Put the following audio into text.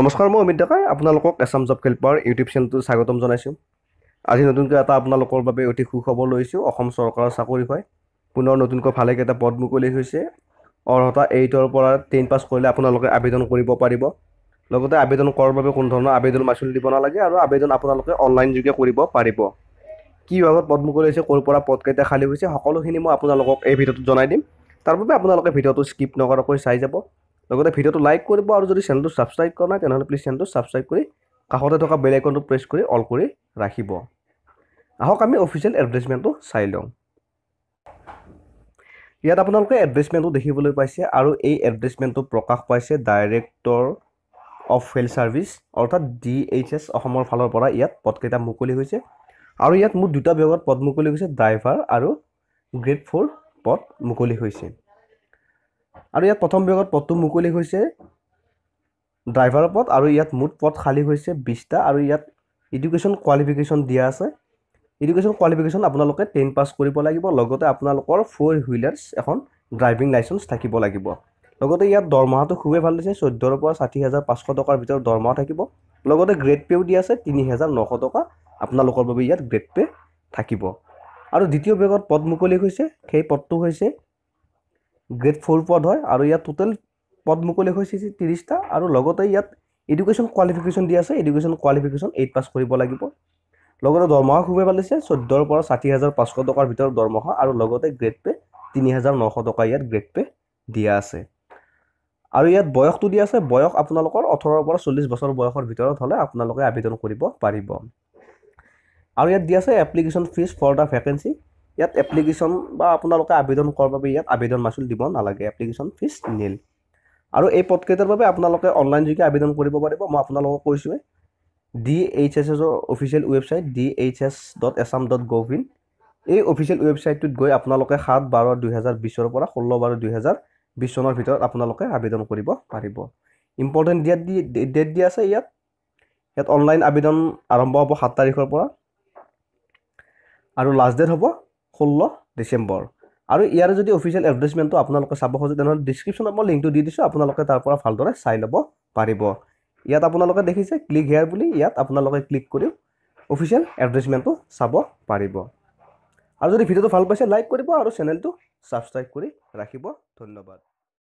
নমস্কাৰ মই অমিত ডেকাই আপোনালোকক এছাম জব হেল্পাৰ ইউটিউব চেনেলটো স্বাগতম জনাইছোঁ আজি নতুনকৈ এটা আপোনালোকৰ বাবে অতি সুখবৰ লৈছোঁ অসম চৰকাৰৰ চাকৰি হয় পুনৰ নতুনকৈ ভালেকেইটা পদ মুকলি হৈছে অৰ্হতা এইটৰ পৰা টেন পাছ কৰিলে আপোনালোকে আবেদন কৰিব পাৰিব লগতে আবেদন কৰাৰ বাবে কোনো ধৰণৰ আবেদন মাচুল দিব নালাগে আৰু আবেদন আপোনালোকে অনলাইন যোগে কৰিব পাৰিব কি ভাগত পদ মুকলি হৈছে ক'ৰ পৰা পদকেইটা খালী হৈছে সকলোখিনি মই আপোনালোকক এই ভিডিঅ'টোত জনাই দিম তাৰ বাবে আপোনালোকে ভিডিঅ'টো স্কিপ নকৰাকৈ চাই যাব লগতে ভিডিঅ'টো লাইক কৰিব আৰু যদি চেনেলটো ছাবস্ক্ৰাইব কৰা নাই তেনেহ'লে প্লিজ চেনেলটো ছাবস্ক্ৰাইব কৰি কাষতে থকা বেল আইকনটো প্ৰেছ কৰি অল কৰি ৰাখিব আহক আমি অফিচিয়েল এডভাৰটাইজমেণ্টটো চাই লওঁ ইয়াত আপোনালোকে এডভাৰ্টাইজমেণ্টটো দেখিবলৈ পাইছে আৰু এই এডভাৰ্টাইজমেণ্টটো প্ৰকাশ পাইছে ডাইৰেক্টৰ অফ হেল্থ ছাৰ্ভিচ অৰ্থাৎ ডি এইচ এছ অসমৰ ফালৰ পৰা ইয়াত পদকেইটা মুকলি হৈছে আৰু ইয়াত মোৰ দুটা বিভাগত পদ মুকলি হৈছে ড্ৰাইভাৰ আৰু গ্ৰেড ফ'ৰ পদ মুকলি হৈছে আৰু ইয়াত প্ৰথম বিভাগত পদটো মুকলি হৈছে ড্ৰাইভাৰৰ পদ আৰু ইয়াত মুঠ পথ খালী হৈছে বিছটা আৰু ইয়াত ইডুকেশ্যন কোৱালিফিকেশ্যন দিয়া আছে ইডুকেশ্যন কোৱালিফিকেশ্যন আপোনালোকে টেন পাছ কৰিব লাগিব লগতে আপোনালোকৰ ফ'ৰ হুইলাৰ্ছ এখন ড্ৰাইভিং লাইচেঞ্চ থাকিব লাগিব লগতে ইয়াত দৰমহাটো খুবেই ভাল দিছে চৈধ্যৰ পৰা ষাঠি হাজাৰ পাঁচশ টকাৰ ভিতৰত দৰমহা থাকিব লগতে গ্ৰেড পেও দিয়া আছে তিনি হাজাৰ নশ টকা আপোনালোকৰ বাবে ইয়াত গ্ৰেড পে থাকিব আৰু দ্বিতীয় বিভাগত পদ মুকলি হৈছে সেই পদটো হৈছে গ্ৰেড ফ'ৰ পদ হয় আৰু ইয়াত টোটেল পদ মুকলি হৈছে ত্ৰিছটা আৰু লগতে ইয়াত এডুকেশ্যন কোৱালিফিকেশ্যন দি আছে এডুকেশ্যন কোৱালিফিকেশ্যন এইট পাছ কৰিব লাগিব লগতে দৰমহা খুবেই পালিছে চৈধ্যৰ পৰা ষাঠি হাজাৰ পাঁচশ টকাৰ ভিতৰত দৰমহা আৰু লগতে গ্ৰেড পে' তিনি হাজাৰ নশ টকা ইয়াত গ্ৰেড পে' দিয়া আছে আৰু ইয়াত বয়সটো দিয়া আছে বয়স আপোনালোকৰ ওঠৰৰ পৰা চল্লিছ বছৰ বয়সৰ ভিতৰত হ'লে আপোনালোকে আবেদন কৰিব পাৰিব আৰু ইয়াত দিয়া আছে application fees for the vacancy ইয়াত এপ্লিকেশ্যন বা আপোনালোকে আবেদন কৰাৰ বাবে ইয়াত আবেদন মাচুল দিব নালাগে এপ্লিকেশ্যন ফিজ নীল আৰু এই পদকেইটাৰ বাবে আপোনালোকে অনলাইন যোগে আবেদন কৰিব পাৰিব মই আপোনালোকক কৈছোঁৱেই ডি এইচ এছ এছৰ official website D H S dot Assam dot gov in এই অফিচিয়েল ৱেবছাইটটোত গৈ আপোনালোকে সাত বাৰ দুহেজাৰ বিছৰ পৰা ষোল্ল বাৰ দুহেজাৰ বিছ চনৰ ভিতৰত আপোনালোকে আবেদন কৰিব পাৰিব ইম্পৰ্টেণ্ট ডেট দি ডেট দি আছে ইয়াত ইয়াত অনলাইন আবেদন আৰম্ভ হ'ব সাত তাৰিখৰ পৰা আৰু লাষ্ট ডেট হ'ব ষোল্ল ডিচেম্বৰ আৰু ইয়াৰে যদি অফিচিয়েল এডভাৰ্টিজমেণ্টটো আপোনালোকে চাব খোজে তেনেহ'লে ডিছক্ৰিপশ্যনত মই লিংকটো দি দিছোঁ আপোনালোকে তাৰ পৰা ভালদৰে চাই ল'ব পাৰিব ইয়াত আপোনালোকে দেখিছে ক্লিক হেয়াৰ বুলি ইয়াত আপোনালোকে ক্লিক কৰি অফিচিয়েল এডভাৰ্টিজমেণ্টটো চাব পাৰিব আৰু যদি ভিডিঅ'টো ভাল পাইছে লাইক কৰিব আৰু চেনেলটো ছাবস্ক্ৰাইব কৰি ৰাখিব ধন্যবাদ